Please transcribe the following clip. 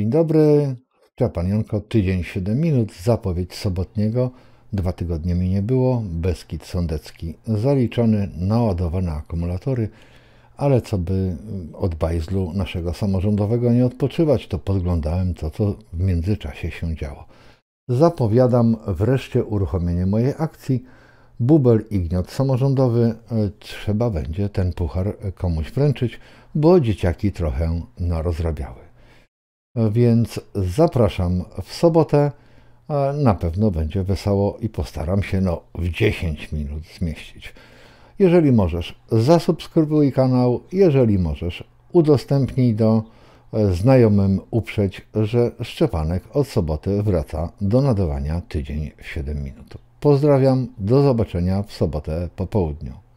Dzień dobry, Szczepan Janko, tydzień 7 minut, zapowiedź sobotniego. Dwa tygodnie mi nie było, Beskid Sądecki zaliczony, naładowane akumulatory, ale co by od bajzlu naszego samorządowego nie odpoczywać, to podglądałem to, co w międzyczasie się działo. Zapowiadam wreszcie uruchomienie mojej akcji. Bubel i gniot samorządowy e, trzeba będzie ten puchar komuś wręczyć, bo dzieciaki trochę narozrabiały. Więc zapraszam w sobotę. Na pewno będzie wesoło i postaram się no, w 10 minut zmieścić. Jeżeli możesz, zasubskrybuj kanał. Jeżeli możesz, udostępnij do e, znajomym uprzeć, że Szczepanek od soboty wraca do nadawania tydzień 7 minut. Pozdrawiam, do zobaczenia w sobotę po południu.